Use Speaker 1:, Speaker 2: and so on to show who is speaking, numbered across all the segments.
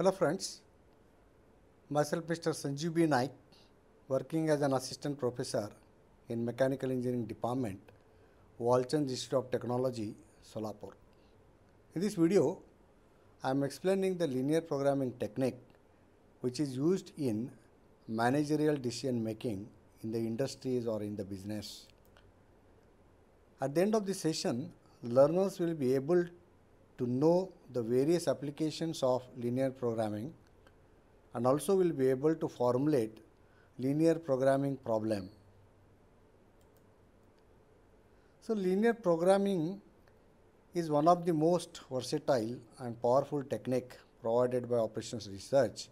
Speaker 1: Hello friends, myself Mr. Sanjeev B. Naik working as an assistant professor in Mechanical Engineering Department, Walchand Institute of Technology, Solapur. In this video, I am explaining the linear programming technique which is used in managerial decision making in the industries or in the business. At the end of the session, learners will be able to know the various applications of linear programming and also will be able to formulate linear programming problem. So linear programming is one of the most versatile and powerful technique provided by operations research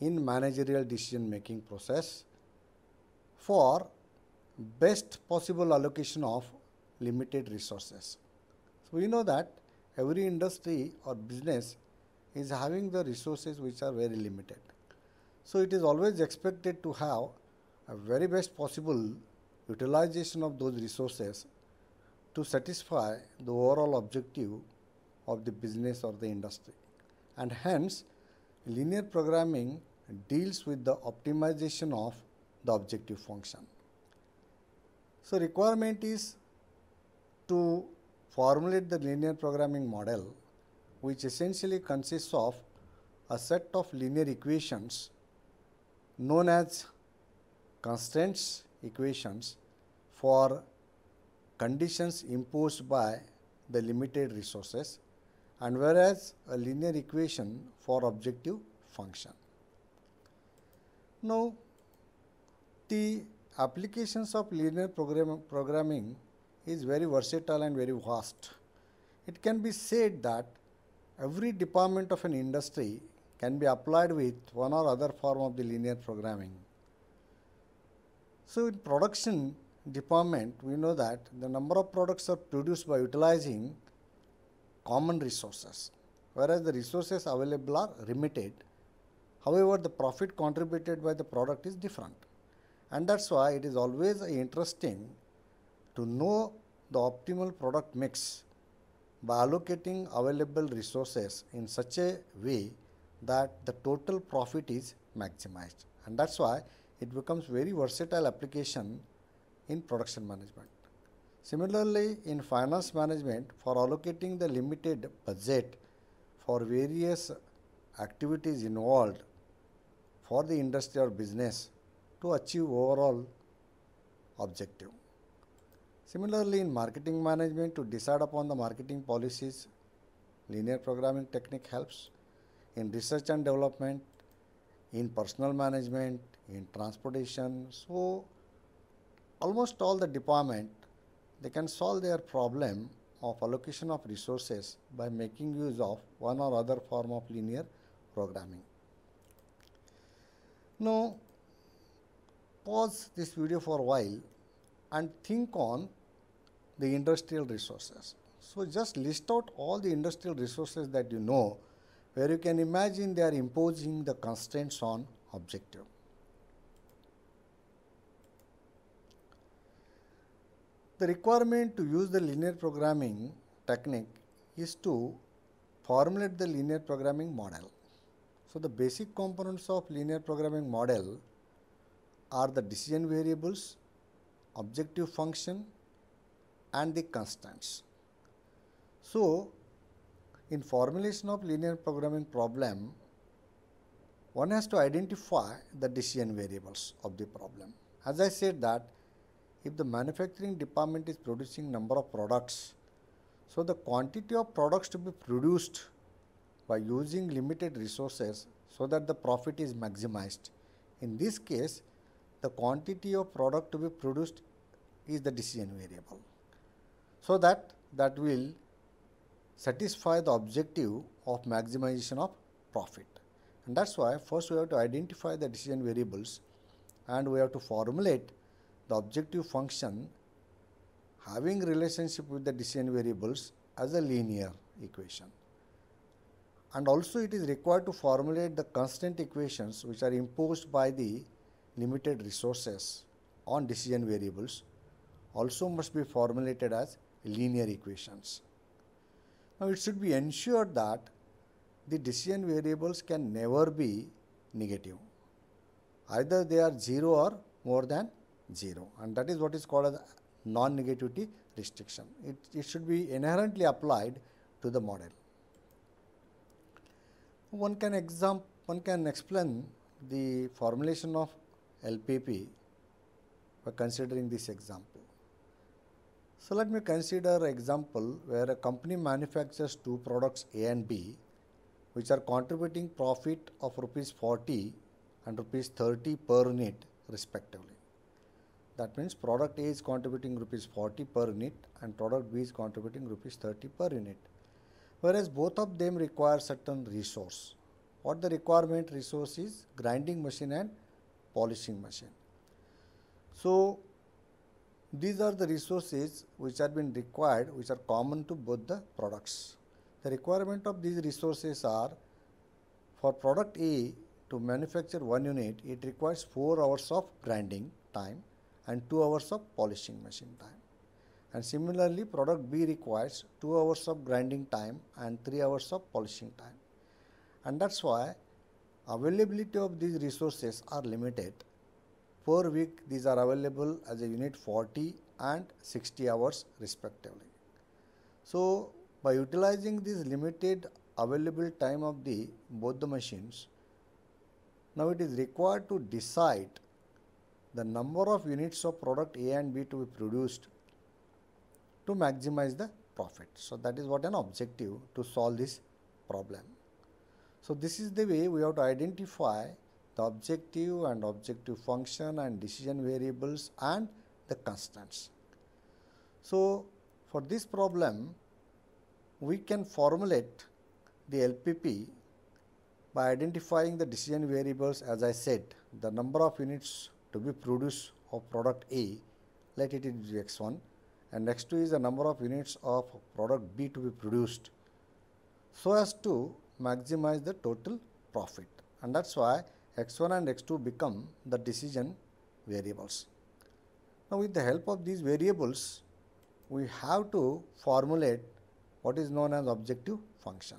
Speaker 1: in managerial decision making process for best possible allocation of limited resources. So we know that every industry or business is having the resources which are very limited. So it is always expected to have a very best possible utilization of those resources to satisfy the overall objective of the business or the industry. And hence, linear programming deals with the optimization of the objective function. So requirement is to formulate the linear programming model, which essentially consists of a set of linear equations known as constraints equations for conditions imposed by the limited resources and whereas a linear equation for objective function. Now, the applications of linear program, programming is very versatile and very vast. It can be said that every department of an industry can be applied with one or other form of the linear programming. So, in production department, we know that the number of products are produced by utilizing common resources, whereas the resources available are limited. However, the profit contributed by the product is different. And that's why it is always interesting to know the optimal product mix by allocating available resources in such a way that the total profit is maximized and that's why it becomes very versatile application in production management. Similarly, in finance management for allocating the limited budget for various activities involved for the industry or business to achieve overall objective. Similarly, in marketing management, to decide upon the marketing policies, linear programming technique helps. In research and development, in personal management, in transportation, so almost all the department, they can solve their problem of allocation of resources by making use of one or other form of linear programming. Now, pause this video for a while and think on the industrial resources. So, just list out all the industrial resources that you know where you can imagine they are imposing the constraints on objective. The requirement to use the linear programming technique is to formulate the linear programming model. So, the basic components of linear programming model are the decision variables objective function and the constants. So, in formulation of linear programming problem, one has to identify the decision variables of the problem. As I said that if the manufacturing department is producing number of products, so the quantity of products to be produced by using limited resources so that the profit is maximized. In this case, the quantity of product to be produced is the decision variable. So that that will satisfy the objective of maximization of profit. And that's why first we have to identify the decision variables and we have to formulate the objective function having relationship with the decision variables as a linear equation. And also it is required to formulate the constant equations which are imposed by the limited resources on decision variables also must be formulated as linear equations. Now, it should be ensured that the decision variables can never be negative. Either they are 0 or more than 0 and that is what is called as non-negativity restriction. It, it should be inherently applied to the model. One can, exam, one can explain the formulation of LPP by considering this example. So let me consider example where a company manufactures two products A and B which are contributing profit of rupees 40 and rupees 30 per unit respectively. That means product A is contributing rupees 40 per unit and product B is contributing rupees 30 per unit. Whereas both of them require certain resource. What the requirement resource is grinding machine and polishing machine. So, these are the resources which have been required which are common to both the products. The requirement of these resources are for product A to manufacture one unit it requires 4 hours of grinding time and 2 hours of polishing machine time. And similarly product B requires 2 hours of grinding time and 3 hours of polishing time. And that's why Availability of these resources are limited. Per week, these are available as a unit 40 and 60 hours respectively. So, by utilizing this limited available time of the both the machines, now it is required to decide the number of units of product A and B to be produced to maximize the profit. So, that is what an objective to solve this problem. So this is the way we have to identify the objective and objective function and decision variables and the constants. So for this problem we can formulate the LPP by identifying the decision variables as I said the number of units to be produced of product A let it be is x1 and x2 is the number of units of product B to be produced so as to maximize the total profit and that's why x1 and x2 become the decision variables. Now with the help of these variables we have to formulate what is known as objective function.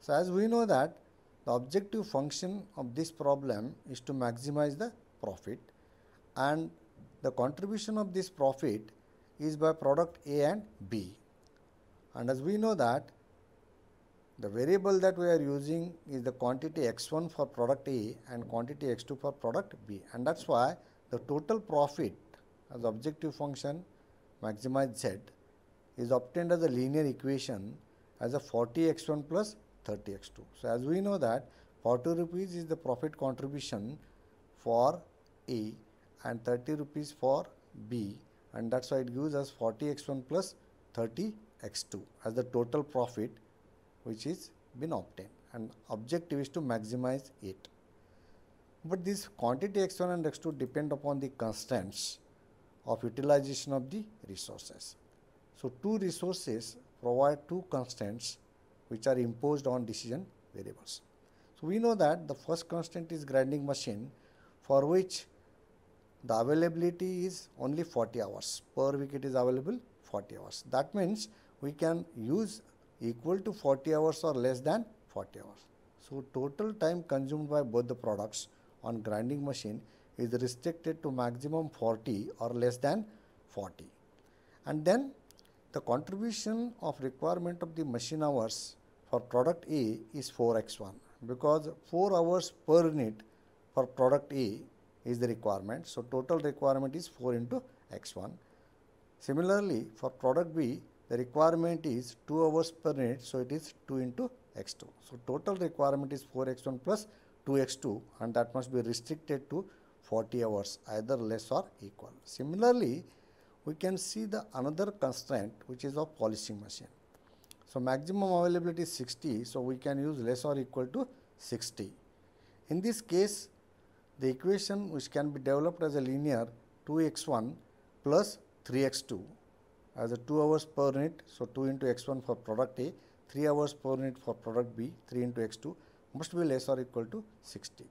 Speaker 1: So as we know that the objective function of this problem is to maximize the profit and the contribution of this profit is by product A and B and as we know that the variable that we are using is the quantity x1 for product A and quantity x2 for product B and that is why the total profit as objective function maximize z is obtained as a linear equation as a 40x1 plus 30x2. So, as we know that 40 rupees is the profit contribution for A and 30 rupees for B and that is why it gives us 40x1 plus 30x2 as the total profit which is been obtained and objective is to maximize it. But this quantity x1 and x2 depend upon the constants of utilization of the resources. So, two resources provide two constants which are imposed on decision variables. So, we know that the first constant is grinding machine for which the availability is only 40 hours per week it is available 40 hours. That means, we can use equal to 40 hours or less than 40 hours. So, total time consumed by both the products on grinding machine is restricted to maximum 40 or less than 40. And then the contribution of requirement of the machine hours for product A is 4x1 because 4 hours per unit for product A is the requirement. So, total requirement is 4 into x1. Similarly, for product B, the requirement is 2 hours per minute. So, it is 2 into x2. So, total requirement is 4x1 plus 2x2 and that must be restricted to 40 hours either less or equal. Similarly, we can see the another constraint which is of polishing machine. So, maximum availability is 60. So, we can use less or equal to 60. In this case, the equation which can be developed as a linear 2x1 plus 3x2 as a 2 hours per unit. So, 2 into x1 for product A, 3 hours per unit for product B, 3 into x2 must be less or equal to 60.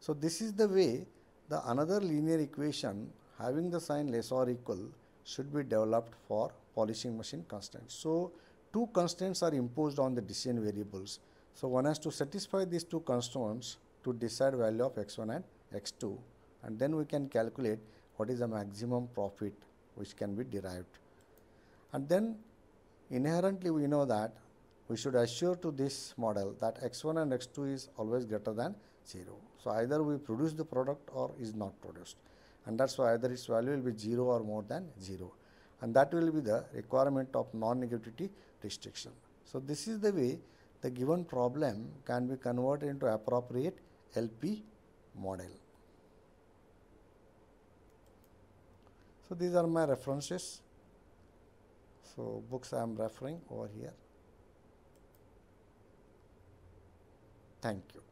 Speaker 1: So, this is the way the another linear equation having the sign less or equal should be developed for polishing machine constraints. So, two constraints are imposed on the decision variables. So, one has to satisfy these two constraints to decide value of x1 and x2 and then we can calculate what is the maximum profit which can be derived. And then inherently we know that we should assure to this model that x1 and x2 is always greater than 0. So, either we produce the product or is not produced and that is why either its value will be 0 or more than 0 and that will be the requirement of non-negativity restriction. So, this is the way the given problem can be converted into appropriate LP model. So, these are my references. So books I am referring over here. Thank you.